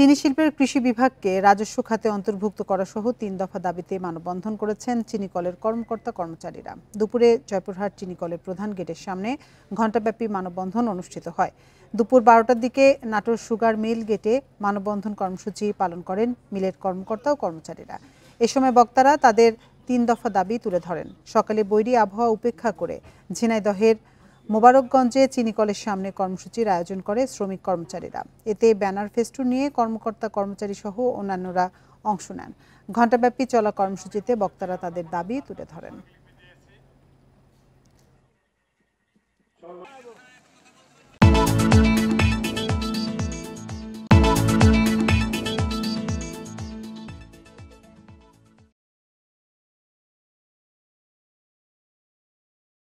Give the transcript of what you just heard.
চিনি শিল্পের কৃষি বিভাগকে রাজস্ব খাতে অন্তর্ভুক্ত করা সহ তিন দফা দাবিতে মানববন্ধন করেছেন চিনি কলের কর্মকর্তা কর্মচারীরা দুপুরে জয়পুরহাট চিনি কলের প্রধান গেটের সামনে ঘণ্টাব্যাপী মানববন্ধন অনুষ্ঠিত হয় দুপুর বারোটার দিকে নাটোর সুগার মিল গেটে মানববন্ধন কর্মসূচি পালন করেন মিলের কর্মকর্তা ও কর্মচারীরা এ সময় বক্তারা তাদের তিন দফা দাবি তুলে ধরেন সকালে বৈরী আবহাওয়া উপেক্ষা করে ঝিনাইদহের মোবারকগঞ্জে চিনিকলের সামনে কর্মসূচির আয়োজন করে শ্রমিক কর্মচারীরা এতে ব্যানার ফেস্টুন নিয়ে কর্মকর্তা কর্মচারী সহ অন্যান্যরা অংশ নেন ঘণ্টাব্যাপী চলা কর্মসূচিতে বক্তারা তাদের দাবি তুলে ধরেন